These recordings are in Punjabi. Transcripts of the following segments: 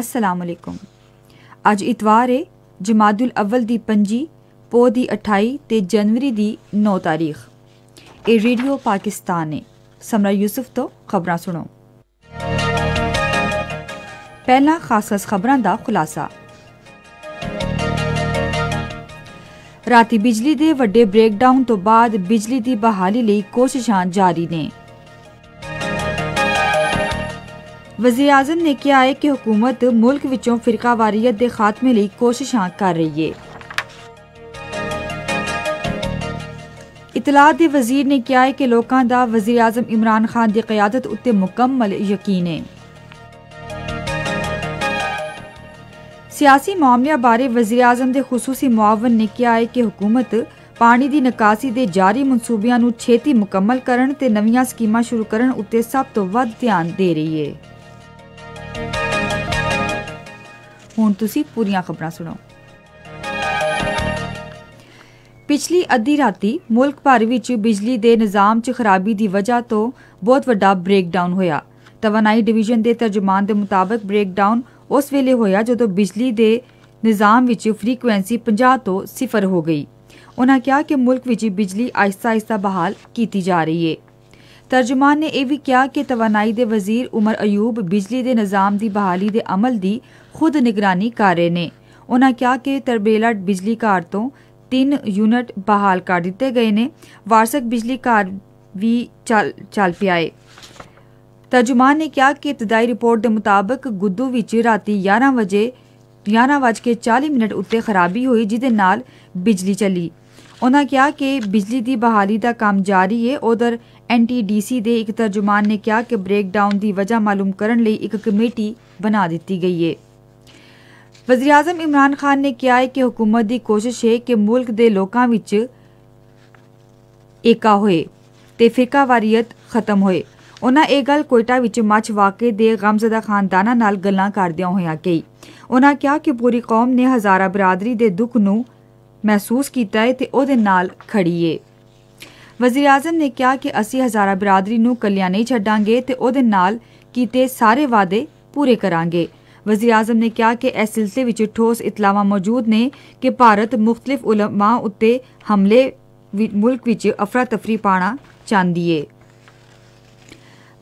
ਅਸਲਾਮ ਅਲੈਕੁਮ ਅੱਜ ਇਤਵਾਰ ਹੈ ਜਮਾਦੁਲ ਅਵਲ ਦੀ 5 ਪੋ ਦੀ 28 ਤੇ ਜਨਵਰੀ ਦੀ 9 ਤਾਰੀਖ ਇਹ ਰੇਡੀਓ ਪਾਕਿਸਤਾਨ ਹੈ ਸਮਰਾ ਯੂਸਫ ਤੋਂ ਖਬਰਾਂ ਸੁਣੋ ਪਹਿਲਾ ਖਾਸ ਖਾਸ ਖਬਰਾਂ ਦਾ ਖੁਲਾਸਾ ਰਾਤੀ ਬਿਜਲੀ ਦੇ ਵੱਡੇ ਬ੍ਰੇਕਡਾਊਨ ਤੋਂ ਬਾਅਦ ਬਿਜਲੀ ਦੀ ਬਹਾਲੀ ਲਈ ਕੋਸ਼ਿਸ਼ਾਂ ਜਾਰੀ ਨੇ ਵਜ਼ੀਰ ਆਜ਼ਮ ਨੇ ਕਿਹਾ ਹੈ ਕਿ ਹਕੂਮਤ ਮੁਲਕ ਵਿੱਚੋਂ ਫਿਰਕਾਵਾਰੀਅਤ ਦੇ ਖਾਤਮੇ ਲਈ ਕੋਸ਼ਿਸ਼ਾਂ ਕਰ ਰਹੀ ਹੈ ਇਤਲਾਹ ਦੇ ਵਜ਼ੀਰ ਨੇ ਕਿਹਾ ਹੈ ਕਿ ਲੋਕਾਂ ਦਾ ਵਜ਼ੀਰ ਆਜ਼ਮ ਇਮਰਾਨ ਖਾਨ ਦੀ ਕਿਆਦਤ ਉੱਤੇ ਮੁਕੰਮਲ ਯਕੀਨ ਹੈ ਸਿਆਸੀ ਮਾਮਲਿਆਂ ਬਾਰੇ ਵਜ਼ੀਰ ਆਜ਼ਮ ਦੇ ਖਸੂਸੀ ਮੁਆਵਨ ਨੇ ਕਿਹਾ ਹੈ ਕਿ ਹਕੂਮਤ ਪਾਣੀ ਦੀ ਨਿਕਾਸੀ ਦੇ ਜਾਰੀ ਮਨਸੂਬਿਆਂ ਨੂੰ ਛੇਤੀ ਮੁਕੰਮਲ ਕਰਨ ਤੇ ਨਵੀਆਂ ਸਕੀਮਾਂ ਸ਼ੁਰੂ ਕਰਨ ਉੱਤੇ ਸਭ ਤੋਂ ਵੱਧ ਧਿਆਨ ਦੇ ਰਹੀ ਹੈ ਤੁਸੀਂ ਪੂਰੀਆਂ ਖਬਰਾਂ ਸੁਣੋ ਪਿਛਲੀ ਅੱਧੀ ਰਾਤੀ ਮੁਲਕ ਭਰ ਵਿੱਚ ਬਿਜਲੀ ਦੇ ਨਿਜ਼ਾਮ 'ਚ ਖਰਾਬੀ ਦੀ ਵਜ੍ਹਾ ਤੋਂ ਬਹੁਤ ਵੱਡਾ ਬ੍ਰੇਕਡਾਊਨ ਹੋਇਆ ਤਵਨਾਈ ਡਿਵੀਜ਼ਨ ਦੇ ਤਰਜਮਾਨ ਦੇ ਮੁਤਾਬਕ ਬ੍ਰੇਕਡਾਊਨ ਉਸ ਵੇਲੇ ਹੋਇਆ ਜਦੋਂ ਬਿਜਲੀ ਦੇ ਨਿਜ਼ਾਮ ਵਿੱਚ ਫ੍ਰੀਕੁਐਂਸੀ 50 ਤੋਂ 0 ਹੋ ਗਈ ਉਹਨਾਂ ਕਿਹਾ ਕਿ ਮੁਲਕ ਵਿੱਚ ਬਿਜਲੀ ਆਇਸਤਾ-ਆਇਸਤਾ ਬਹਾਲ ਕੀਤੀ ਜਾ ਰਹੀ ਹੈ ਤਰਜਮਾਨ ਨੇ ਇਹ ਵੀ ਕਿਹਾ ਕਿ ਤਵਨਾਈ ਦੇ ਵਜ਼ੀਰ ਉਮਰ ਅਯੂਬ ਬਿਜਲੀ ਦੇ ਨਿਜ਼ਾਮ ਦੀ ਬਹਾਲੀ ਦੇ ਅਮਲ ਦੀ ਖੁਦ ਨਿਗਰਾਨੀ ਕਰ ਰਹੇ ਨੇ ਉਹਨਾਂ ਕਿਹਾ ਕਿ ਤਰਬੇਲਾ ਬਿਜਲੀ ਘਰ ਤੋਂ ਤਿੰਨ ਯੂਨਿਟ ਬਹਾਲ ਕਰ ਦਿੱਤੇ ਗਏ ਨੇ ਵਾਰਸਕ ਬਿਜਲੀ ਘਰ ਵੀ ਚੱਲ ਪਿਆ ਏ ਤਰਜਮਾਨ ਨੇ ਕਿਹਾ ਕਿ ਇਬਤਦਾਈ ਰਿਪੋਰਟ ਦੇ ਮੁਤਾਬਕ ਗੁੱਦੂ ਵਿੱਚ ਰਾਤੀ 11 ਵਜੇ 11:40 ਮਿੰਟ ਉੱਤੇ ਖਰਾਬੀ ਹੋਈ ਜਿਸ ਦੇ ਨਾਲ ਬਿਜਲੀ ਚਲੀ ਉਹਨਾਂ ਕਿਹਾ ਕਿ ਬਿਜਲੀ ਦੀ ਬਹਾਲੀ ਦਾ ਕੰਮ ਜਾਰੀ ਹੈ ਉਧਰ ਐਨਟੀਡੀਸੀ ਦੇ ਇੱਕ ਤਰਜਮਾਨ ਨੇ ਕਿਹਾ ਕਿ ਬ੍ਰੇਕਡਾਊਨ ਦੀ ਵਜ੍ਹਾ ਮਾਲੂਮ ਕਰਨ ਲਈ ਇੱਕ ਕਮੇਟੀ ਬਣਾ ਦਿੱਤੀ ਗਈ ਹੈ ਵਜ਼ੀਰ-ਆਜ਼ਮ ਇਮਰਾਨ ਖਾਨ ਨੇ ਕਿਹਾ ਹੈ ਕਿ ਹਕੂਮਤ ਦੀ ਕੋਸ਼ਿਸ਼ ਹੈ ਕਿ ਮੁਲਕ ਦੇ ਲੋਕਾਂ ਵਿੱਚ ਏਕਾ ਹੋਏ ਤੇ ਫਿਕਾਵਾਰੀਅਤ ਖਤਮ ਹੋਏ ਉਹਨਾਂ ਇਹ ਗੱਲ ਕੋਇਟਾ ਵਿੱਚ ਮੱਚ ਵਾਕੇ ਦੇ ਗਮਜ਼ਦਾ ਖਾਨਦਾਨਾਂ ਨਾਲ ਗੱਲਾਂ ਕਰਦਿਆਂ ਹੋਇਆਂ ਕਹੀ ਉਹਨਾਂ ਕਿਹਾ ਕਿ ਪੂਰੀ ਕੌਮ ਨੇ ਹਜ਼ਾਰਾ ਬਰਾਦਰੀ ਦੇ ਦੁੱਖ ਨੂੰ ਮਹਿਸੂਸ ਕੀਤਾ ਹੈ ਤੇ ਉਹਦੇ ਨਾਲ ਖੜੀਏ ਵਜ਼ੀਰ ਆਜ਼ਮ ਨੇ ਕਿਹਾ ਕਿ ਅਸੀਂ ਹਜ਼ਾਰਾ ਬਰਾਦਰੀ ਨੂੰ ਕੱਲਿਆਂ ਨਹੀਂ ਛੱਡਾਂਗੇ ਤੇ ਉਹਦੇ ਨਾਲ ਕੀਤੇ ਸਾਰੇ ਵਾਅਦੇ ਪੂਰੇ ਕਰਾਂਗੇ ਵਜ਼ੀਰ ਆਜ਼ਮ ਨੇ ਕਿਹਾ ਕਿ ਇਸ ਸਿਲਸਿਲੇ ਵਿੱਚ ਠੋਸ ਇਤਲਾਵਾ ਮੌਜੂਦ ਨੇ ਕਿ ਭਾਰਤ ਮੁxtਲਿਫ ਉਲਮਾ ਉੱਤੇ ਹਮਲੇ ਮੁਲਕ ਵਿੱਚ ਅਫਰਾ ਤਫਰੀ ਪਾਣਾ ਚਾਹੁੰਦੀ ਏ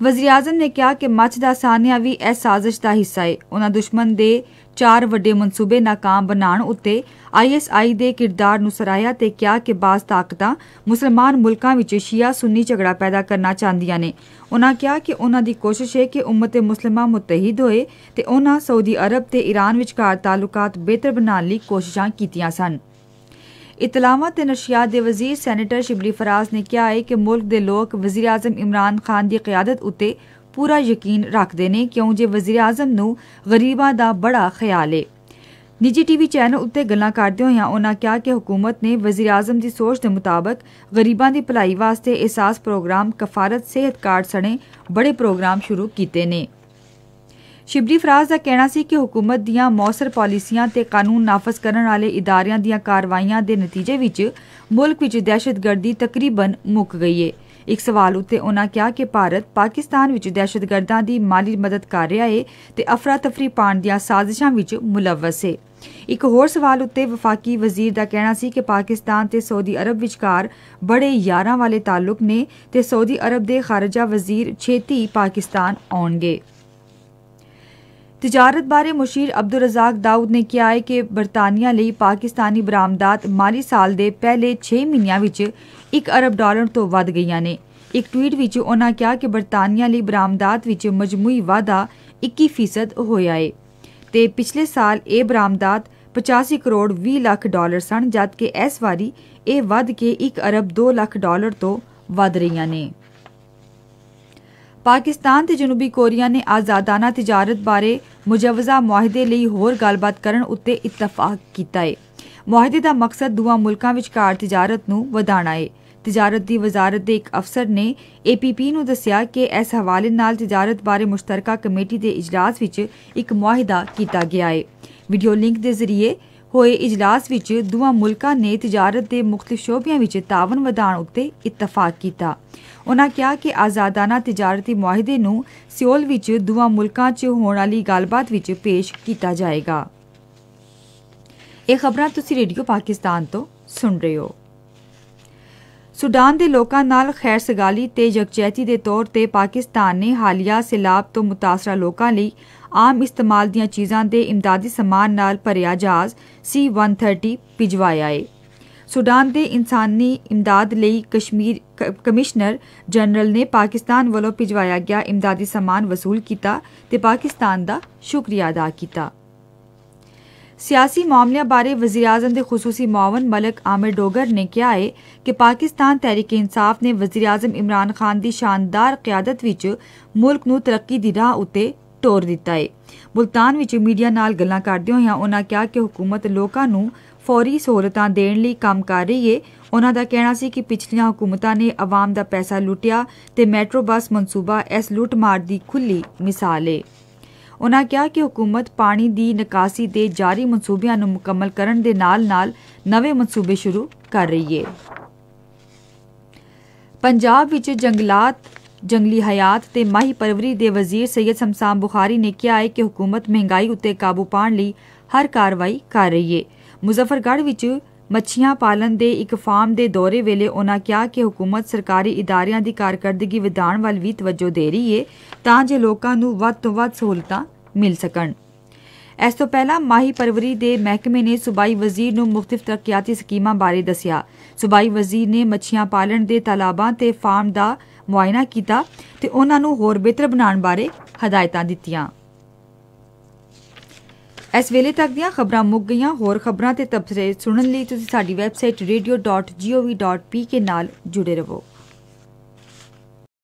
ਵਜ਼ੀਰ ਆਜ਼ਮ ਨੇ ਕਿਹਾ ਕਿ ਮੱਚ ਦਾ ਸਾਨਿਆ ਵੀ ਇਸ ਸਾਜ਼ਿਸ਼ ਦਾ ਹਿੱਸਾ ਏ ਉਹਨਾਂ ਦੁਸ਼ਮਣ ਦੇ चार वे मनसूबे नाकाम बनाने उ आई एस आई के किरदार नराया तो कहा कि बास ताकत मुसलमान मुल्क शिया सुनी झगड़ा पैदा करना चाहदिया ने उन्होंने कहा कि उन्होंने कोशिश है कि उम्मत मुसलमा मुतहिद होए तो उन्होंने सऊदी अरब से ईरान विकार तालुकात बेहतर बनाने कोशिशा कीतिया सन इतलावान से नशियात के वजीर सैनेटर शिबली फराज ने कहा है कि मुल्क के लोग वजीर अजम इमरान खान की क्यादत उत्ते ਪੂਰਾ ਯਕੀਨ ਰੱਖਦੇ ਨੇ ਕਿਉਂ ਜੇ ਵਜ਼ੀਰ ਆਜ਼ਮ ਨੂੰ ਗਰੀਬਾਂ ਦਾ ਬੜਾ ਖਿਆਲ ਏ ਨਿੱਜੀ ਟੀਵੀ ਚੈਨਲ ਉੱਤੇ ਗੱਲਾਂ ਕਰਦੇ ਹੋਇਆ ਉਹਨਾਂ ਕਿਹਾ ਕਿ ਹਕੂਮਤ ਨੇ ਵਜ਼ੀਰ ਆਜ਼ਮ ਦੀ ਸੋਚ ਦੇ ਮੁਤਾਬਕ ਗਰੀਬਾਂ ਦੀ ਭਲਾਈ ਵਾਸਤੇ ਅਹਿਸਾਸ ਪ੍ਰੋਗਰਾਮ ਕਫਾਰਤ ਸਿਹਤ ਕਾਰਡ ਸਣੇ ਬੜੇ ਪ੍ਰੋਗਰਾਮ ਸ਼ੁਰੂ ਕੀਤੇ ਨੇ ਸ਼ਿਬਲੀ ਫਰਾਜ਼ ਦਾ ਕਹਿਣਾ ਸੀ ਕਿ ਹਕੂਮਤ ਦੀਆਂ ਮੌਸਰ ਪਾਲਿਸੀਆਂ ਤੇ ਕਾਨੂੰਨ ਨਾਫਜ਼ ਕਰਨ ਵਾਲੇ ਇਦਾਰਿਆਂ ਦੀਆਂ ਕਾਰਵਾਈਆਂ ਦੇ ਨਤੀਜੇ ਵਿੱਚ ਮੁਲਕ ਵਿੱਚ ਦਹਿਸ਼ਤਗਰਦੀ ਤਕਰੀਬਨ ਮੁੱਕ ਗਈ ਹੈ ਇੱਕ ਸਵਾਲ ਉੱਤੇ ਉਹਨਾਂ ਕਿਹਾ ਕਿ ਭਾਰਤ ਪਾਕਿਸਤਾਨ ਵਿੱਚ ਦਹਿਸ਼ਤਗਰਦਾਂ ਦੀ ਮਾਲੀ ਮਦਦ ਕਰ ਰਿਹਾ ਹੈ ਤੇ ਅਫਰਾ ਤਫਰੀ ਪਾਣ ਦੀਆਂ ਸਾਜ਼ਿਸ਼ਾਂ ਵਿੱਚ ਮੁਲਵਸ ਹੈ ਇੱਕ ਹੋਰ ਸਵਾਲ ਉੱਤੇ ਵਫਾਕੀ ਵਜ਼ੀਰ ਦਾ ਕਹਿਣਾ ਸੀ ਕਿ ਪਾਕਿਸਤਾਨ ਤੇ ਸਾਊਦੀ ਅਰਬ ਵਿਚਕਾਰ ਬੜੇ ਯਾਰਾਂ ਵਾਲੇ ਤਾਲੁਕ ਨੇ ਤੇ ਸਾਊਦੀ ਅਰਬ ਦੇ ਖਾਰਜਾ ਵਜ਼ੀਰ ਛੇਤੀ ਪਾਕਿਸਤਾਨ ਆਉਣਗੇ ਤਜਾਰਤ ਬਾਰੇ ਮੁਸ਼ੀਰ ਅਬਦੁਲ ਰਜ਼ਾਕ ਦਾਊਦ ਨੇ ਕਿਹਾ ਹੈ ਕਿ ਬਰਤਾਨੀਆ ਲਈ ਪਾਕਿਸਤਾਨੀ ਬਰਾਮਦਾਤ ਮਾਲੀ ਸਾਲ ਦੇ ਪਹਿਲੇ 6 ਮਹੀਨਿਆਂ ਵਿੱਚ 1 ਅਰਬ ਡਾਲਰ ਤੋਂ ਵੱਧ ਗਈਆਂ ਨੇ ਇੱਕ ਟਵੀਟ ਵਿੱਚ ਉਹਨਾਂ ਕਿਹਾ ਕਿ ਬਰਤਾਨੀਆ ਲਈ ਬਰਾਮਦਾਤ ਵਿੱਚ ਮਜਮੂਈ ਵਾਧਾ 21% ਹੋਇਆ ਹੈ ਤੇ ਪਿਛਲੇ ਸਾਲ ਇਹ ਬਰਾਮਦਾਤ 85 ਕਰੋੜ 20 ਲੱਖ ਡਾਲਰ ਸਨ ਜਦਕਿ ਇਸ ਵਾਰੀ ਇਹ ਵੱਧ ਕੇ 1 ਅਰਬ 2 ਲੱਖ ਡਾਲਰ ਤੋਂ ਵੱਧ ਰਹੀਆਂ ਨੇ ਪਾਕਿਸਤਾਨ ਤੇ ਜਨੂਬੀ ਕੋਰੀਆ ਨੇ ਆਜ਼ਾਦਾਨਾ ਤਜਾਰਤ ਬਾਰੇ ਮੁਜਵਜ਼ਾ ਮੁਆਹਦੇ ਲਈ ਹੋਰ ਗੱਲਬਾਤ ਕਰਨ ਉੱਤੇ ਇਤਫਾਕ ਕੀਤਾ ਹੈ ਮੁਆਹਦੇ ਦਾ ਮਕਸਦ ਦੋਵਾਂ ਮੁਲਕਾਂ ਵਿਚਕਾਰ ਤਜਾਰਤ ਨੂੰ ਵਧਾਣਾ ਹੈ ਤਜਾਰਤ ਦੀ ਵਜ਼ਾਰਤ ਦੇ ਇੱਕ ਅਫਸਰ ਨੇ ਏਪੀਪੀ ਨੂੰ ਦੱਸਿਆ ਕਿ ਇਸ ਹਵਾਲੇ ਨਾਲ ਤਜਾਰਤ ਬਾਰੇ ਮੁਸ਼ਤਰਕਾ ਕਮੇਟੀ ਦੇ اجلاس ਵਿੱਚ ਇੱਕ ਮੁਆਹਦਾ ਕੀਤਾ ਗਿਆ ਹੈ ਵੀਡੀਓ ਲਿੰਕ ਦੇ ਜ਼ਰੀਏ ਹੋਏ اجلاس ਵਿੱਚ ਦੋਵਾਂ ਮੁਲਕਾਂ ਨੇ ਤਜਾਰਤ ਦੇ ਮੁਖਤਲਿਫ ਸ਼ੋਬਿਆਂ ਵਿੱਚ ਤਾਵਨ ਵਧਾਉਣ ਉੱਤੇ ਇਤਫਾਕ ਕੀਤਾ ਉਨ੍ਹਾਂ ਕਿਹਾ ਕਿ ਆਜ਼ਾਦਾਨਾ ਤਜਾਰਤੀ ਮੁਆਹਦੇ ਨੂੰ ਸਿਓਲ ਵਿੱਚ ਦੋਵਾਂ ਮੁਲਕਾਂ 'ਚ ਹੋਣ ਵਾਲੀ ਗੱਲਬਾਤ ਵਿੱਚ ਪੇਸ਼ ਕੀਤਾ ਜਾਏਗਾ ਇਹ ਖਬਰਾਂ ਤੁਸੀਂ ਰੇਡੀਓ ਪਾਕਿਸਤਾਨ ਤੋਂ ਸੁਣ ਰਹੇ ਹੋ ਸੁਡਾਨ ਦੇ ਲੋਕਾਂ ਨਾਲ ਖੈਰ ਸਗਾਲੀ ਤੇ ਜਗਚੈਤੀ ਦੇ ਤੌਰ ਤੇ ਪਾਕਿਸਤਾਨ ਨੇ ਹਾਲੀਆ ਸਿਲਾਬ ਤੋਂ متاثر ਲੋਕਾਂ ਲਈ ਆਮ ਇਸਤੇਮਾਲ ਦੀਆਂ ਚੀਜ਼ਾਂ ਦੇ ਇਮਦਾਦੀ ਸਮਾਨ ਨਾਲ ਭਰਿਆ ਜਹਾਜ਼ C130 ਭਿਜਵਾਇਆ ਹੈ ਸੂਡਾਨ ਦੇ ਇਨਸਾਨੀ ਇਮਦਾਦ ਲਈ ਕਸ਼ਮੀਰ ਕਮਿਸ਼ਨਰ ਜਨਰਲ ਨੇ ਪਾਕਿਸਤਾਨ ਵੱਲੋਂ ਭਿਜਵਾਇਆ ਗਿਆ ਇਮਦਾਦੀ ਸਮਾਨ ਵਸੂਲ ਕੀਤਾ ਤੇ ਪਾਕਿਸਤਾਨ ਦਾ ਸ਼ੁਕਰੀਆ ਅਦਾ ਕੀਤਾ ਸਿਆਸੀ ਮਾਮਲਿਆਂ ਬਾਰੇ ਵਜ਼ੀਰ-ਆਜ਼ਮ ਦੇ ਖਸੂਸੀ ਮਾਵਨ ਮਲਕ ਆਮਿਰ ਡੋਗਰ ਨੇ ਕਿਹਾ ਹੈ ਕਿ ਪਾਕਿਸਤਾਨ ਤਹਿਰੀਕ-ਏ-ਇਨਸਾਫ ਨੇ ਵਜ਼ੀਰ-ਆਜ਼ਮ ਇਮਰਾਨ ਖਾਨ ਦੀ ਸ਼ਾਨਦਾਰ ਕਿਆਦਤ ਵਿੱਚ ਮੁਲਕ ਨੂੰ ਤਰੱਕੀ ਦੀ ਰਾਹ ਉੱਤੇ ਤੋਰ ਦਿੱਤਾ ਹੈ ਮੁਲਤਾਨ ਵਿੱਚ ਮੀਡੀਆ ਨਾਲ ਗੱਲਾਂ ਕਰਦੇ ਹੋਏ ਉਹਨਾਂ ਕਿਹਾ ਕਿ ਹਕੂਮਤ ਲੋਕਾਂ ਨੂੰ ਫੌਰੀ ਸਹੂਲਤਾਂ ਦੇਣ ਲਈ ਕੰਮ ਕਰ ਰਹੀ ਏ ਉਹਨਾਂ ਦਾ ਕਹਿਣਾ ਸੀ ਕਿ ਪਿਛਲੀਆਂ ਹਕੂਮਤਾਂ ਨੇ ਆਵਾਮ ਦਾ ਪੈਸਾ ਲੁੱਟਿਆ ਤੇ ਮੈਟਰੋ ਬੱਸ ਮਨਸੂਬਾ ਐਸ ਲੁੱਟਮਾਰ ਦੀ ਖੁੱਲੀ ਮਿਸਾਲ ਏ ਉਹਨਾਂ ਕਿਹਾ ਕਿ ਹਕੂਮਤ ਪਾਣੀ ਦੀ ਨਿਕਾਸੀ ਦੇ ਜਾਰੀ ਮਨਸੂਬਿਆਂ ਨੂੰ ਮੁਕੰਮਲ ਕਰਨ ਦੇ ਨਾਲ-ਨਾਲ ਨਵੇਂ ਮਨਸੂਬੇ ਸ਼ੁਰੂ ਕਰ ਰਹੀ ਏ ਪੰਜਾਬ ਵਿੱਚ ਜੰਗਲਾਤ ਜੰਗਲੀ ਹਯਾਤ ਤੇ ਮਾਹੀ ਪਰਵਰੀ ਦੇ ਵਜ਼ੀਰ ਸੈਦ ਸਮਸਾਮ ਬੁਖਾਰੀ ਨੇ ਕਿਹਾ ਹੈ ਕਿ ਹਕੂਮਤ ਮਹਿੰਗਾਈ ਉੱਤੇ ਕਾਬੂ ਪਾਣ ਲਈ ਹਰ ਕਾਰਵਾਈ ਕਰ ਰਹੀ ਹੈ ਮੁਜ਼ੱਫਰਗੜ੍ਹ ਵਿੱਚ ਮੱਛੀਆਂ ਪਾਲਣ ਦੇ ਇੱਕ ਫਾਰਮ ਦੇ ਦੌਰੇ ਵੇਲੇ ਉਹਨਾਂ ਕਿਹਾ ਕਿ ਹਕੂਮਤ ਸਰਕਾਰੀ ਇਦਾਰਿਆਂ ਦੀ ਕਾਰਗਰਦਗੀ ਵਿਧਾਨ ਵੱਲ ਵੀ ਤਵੱਜੋ ਦੇ ਰਹੀ ਹੈ ਤਾਂ ਜੋ ਲੋਕਾਂ ਨੂੰ ਵੱਧ ਤੋਂ ਵੱਧ ਸਹੂਲਤਾਂ ਮਿਲ ਸਕਣ ਇਸ ਤੋਂ ਪਹਿਲਾਂ ਮਾਹੀ ਪਰਵਰੀ ਦੇ ਮਹਿਕਮੇ ਨੇ ਸੁਬਾਈ ਵਜ਼ੀਰ ਨੂੰ ਮੁਖਤਲਫ ਤਰੱਕੀਆਤੀ ਸਕੀਮਾਂ ਬਾਰੇ ਦੱਸਿਆ ਸੁਬਾਈ ਵਜ਼ੀਰ ਨੇ ਮੱਛੀਆਂ ਪਾਲਣ ਦੇ ਤਲਾਬਾਂ ਤੇ ਫਾਰਮ ਦਾ ਮੁਆਇਨਾ ਕੀਤਾ ਤੇ ਉਹਨਾਂ ਨੂੰ ਹੋਰ ਬਿਹਤਰ ਬਣਾਉਣ ਬਾਰੇ ਹਦਾਇਤਾਂ ਦਿੱਤੀਆਂ ਇਸ ਵੇਲੇ ਤੱਕ ਦੀਆਂ ਖਬਰਾਂ ਮੁੱਕ ਗਈਆਂ ਹੋਰ ਖਬਰਾਂ ਤੇ ਤਬਸਰੇ ਸੁਣਨ ਲਈ ਤੁਸੀਂ ਸਾਡੀ ਵੈਬਸਾਈਟ radio.gov.pk ਨਾਲ ਜੁੜੇ ਰਹੋ